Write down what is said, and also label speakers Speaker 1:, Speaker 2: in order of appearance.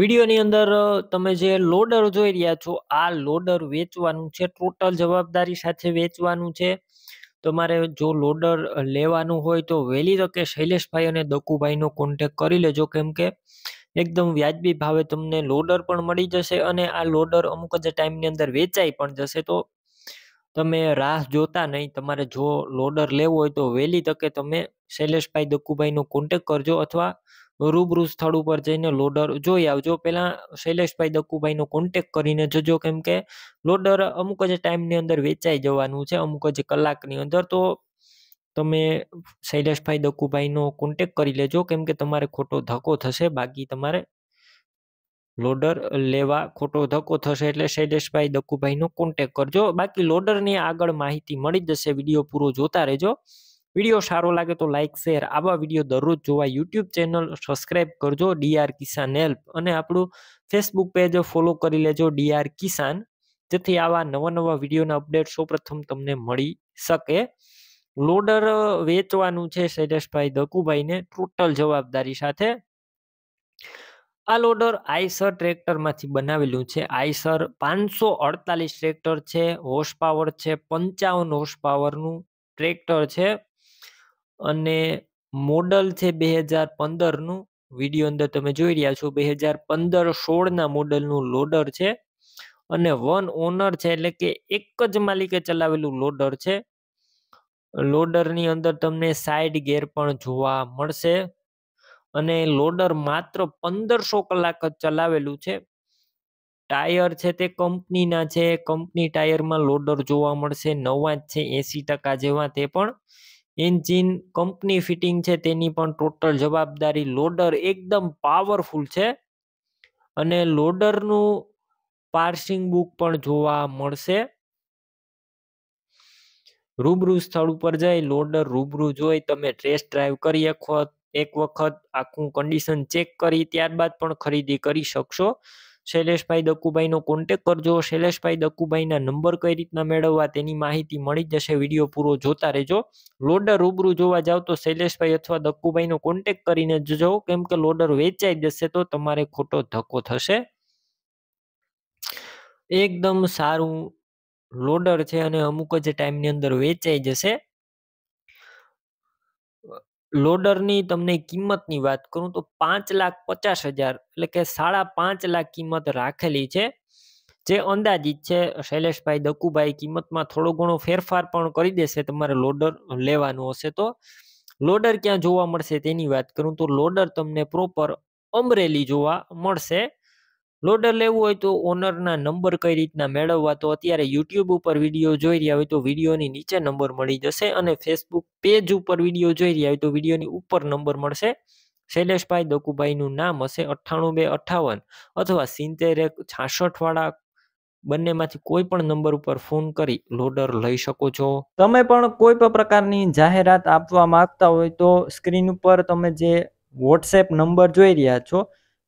Speaker 1: વિડીયોની અંદર તમે જે લોડર જોઈ રહ્યા છો આ લોડર વેચવાનું છે ટોટલ જવાબદારી સાથે વેચવાનું છે તમારે જો લોડર લેવાનું હોય તો વહેલી તકે શૈલેષભાઈ અને દકુભાઈનો કોન્ટેક કરી લેજો કેમ કે એકદમ વ્યાજબી ભાવે તમને લોડર પણ મળી જશે અને આ લોડર અમુક જ ટાઈમની અંદર વેચાઈ પણ જશે તો તમે રાહ જોતા નહીં તમારે જો લોડર લેવો હોય તો વહેલી તકે તમે શૈલેષભાઈ દક્કુભાઈનો કોન્ટેક કરજો અથવા રૂબરૂ સ્થળ ઉપર જઈને લોડર જોઈ આવજો પહેલાં શૈલેષભાઈ દક્કુભાઈનો કોન્ટેક કરીને જજો કેમ કે લોડર અમુક જ ટાઈમની અંદર વેચાઈ જવાનું છે અમુક જ કલાકની અંદર તો તમે શૈલેષભાઈ દક્કુભાઈનો કોન્ટેક કરી લેજો કેમ કે તમારે ખોટો ધક્કો થશે બાકી તમારે લોડર લેવા ખોટો ધક્કો થશે એટલે શૈલેષભાઈ દક્કુભાઈનો કોન્ટેક કરજો બાકી લોડરની આગળ માહિતી મળી જશે વિડીયો પૂરો જોતા રહેજો વિડીયો સારો લાગે તો લાઇક શેર આવા વિડીયો દરરોજ જોવા યુટ્યુબ ચેનલ સબસ્ક્રાઇબ કરજો ડીઆર કિસાન હેલ્પ અને આપણું ફેસબુક પેજ ફોલો કરી લેજો ડીઆર કિસાન જેથી આવા નવા નવા વિડીયોના અપડેટ સૌપ્રથમ તમને મળી શકે લોડર વેચવાનું છે શૈલેષભાઈ દકુભાઈને ટોટલ જવાબદારી સાથે આ લોડર આઈસર ટ્રેક્ટરમાંથી બનાવેલું છે આઈસર પાંચસો અડતાલીસ ટ્રેક્ટર છે હોર્સ પાવર છે પંચાવન હોર્સ પાવરનું ટ્રેક્ટર છે અને મોડલ છે બે હજાર પંદરનું વિડીયો અંદર તમે જોઈ રહ્યા છો બે હજાર પંદર સોળના મોડલનું લોડર છે અને વન ઓનર છે એટલે કે એક જ માલિકે ચલાવેલું લોડર છે લોડરની અંદર તમને સાઈડ ગેર પણ જોવા મળશે અને લોડર માત્ર પંદરસો કલાક જ ચલાવેલું છે ટાયર છે તે કંપનીના છે કંપની ટાયરમાં લોડર જોવા મળશે નવા જ છે એસી ટકા જેવા તે પણ એન્જિન કંપની ફિટિંગ છે તેની પણ ટોટલ જવાબદારી લોડર એકદમ પાવરફુલ છે અને લોડરનું પાર્સિંગ બુક પણ જોવા મળશે રૂબરૂ સ્થળ ઉપર જઈ લોડર રૂબરૂ જોઈ તમે ટેસ્ટ ડ્રાઈવ કરી શકો એક વખત આખું કન્ડિશન ચેક કરી ત્યારબાદ પણ ખરીદી કરી શકશો શૈલેષભાઈ દક્કુભાઈનો કોન્ટેક કરજો શૈલેષભાઈ દક્કુભાઈના નંબર કઈ રીતના મેળવવા તેની માહિતી મળી જશે વિડીયો પૂરો જોતા રહેજો લોડર રૂબરૂ જોવા જાઓ તો શૈલેષભાઈ અથવા દક્કુભાઈનો કોન્ટેક કરીને જજો કેમ કે લોડર વેચાઈ જશે તો તમારે ખોટો ધક્કો થશે એકદમ સારું લોડર છે અને અમુક જ ટાઈમની અંદર વેચાઈ જશે લોડરની તમને કિંમતની વાત કરું તો પાંચ લાખ પચાસ હજાર એટલે કે સાડા પાંચ લાખ કિંમત રાખેલી છે જે અંદાજિત છે શૈલેષભાઈ દકુભાઈ કિંમતમાં થોડો ઘણો ફેરફાર પણ કરી દેશે તમારે લોડર લેવાનું હશે તો લોડર ક્યાં જોવા મળશે તેની વાત કરું તો લોડર તમને પ્રોપર અમરેલી જોવા મળશે લોડર લેવું હોય તો ઓનરના નંબર કઈ રીતના મેળવવા તો અત્યારે યુટ્યુબ ઉપર વિડીયો જોઈ રહ્યા હોય તો વિડીયોની નીચે નંબર મળી જશે અને ફેસબુક પેજ ઉપર વિડીયો જોઈ રહ્યા હોય તો વિડીયોની ઉપર નંબર મળશે શૈલેષભાઈ દકુભાઈનું નામ હશે અઠ્ઠાણું બે અઠાવન અથવા સિત્તેર એક છાસઠવાળા બંનેમાંથી કોઈ પણ નંબર ઉપર ફોન કરી લોડર લઈ શકો છો તમે પણ કોઈ પણ પ્રકારની જાહેરાત આપવા માંગતા હોય તો સ્ક્રીન ઉપર તમે જે વોટ્સએપ નંબર જોઈ રહ્યા છો